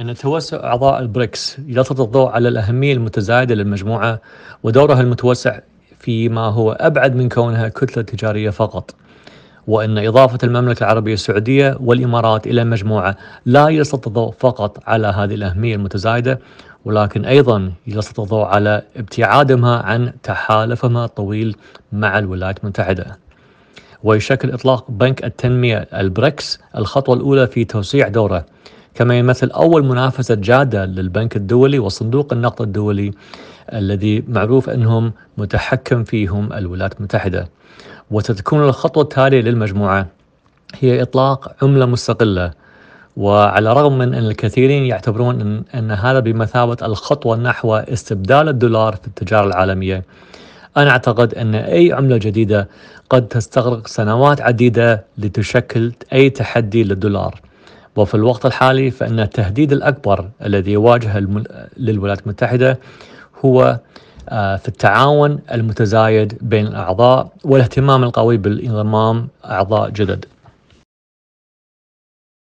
أن توسع أعضاء البريكس يسلط الضوء على الأهمية المتزايدة للمجموعة ودورها المتوسع فيما هو أبعد من كونها كتلة تجارية فقط وأن إضافة المملكة العربية السعودية والإمارات إلى المجموعة لا يسلط الضوء فقط على هذه الأهمية المتزايدة ولكن أيضا يسلط الضوء على ابتعادها عن تحالفها الطويل مع الولايات المتحدة ويشكل إطلاق بنك التنمية البريكس الخطوة الأولى في توسيع دوره كما يمثل أول منافسة جادة للبنك الدولي وصندوق النقد الدولي الذي معروف أنهم متحكم فيهم الولايات المتحدة وستكون الخطوة التالية للمجموعة هي إطلاق عملة مستقلة وعلى الرغم من أن الكثيرين يعتبرون أن, أن هذا بمثابة الخطوة نحو استبدال الدولار في التجارة العالمية أنا أعتقد أن أي عملة جديدة قد تستغرق سنوات عديدة لتشكل أي تحدي للدولار وفي الوقت الحالي فإن التهديد الأكبر الذي يواجه للولايات المتحدة هو آه، في التعاون المتزايد بين الأعضاء والاهتمام القوي بالانضمام أعضاء جدد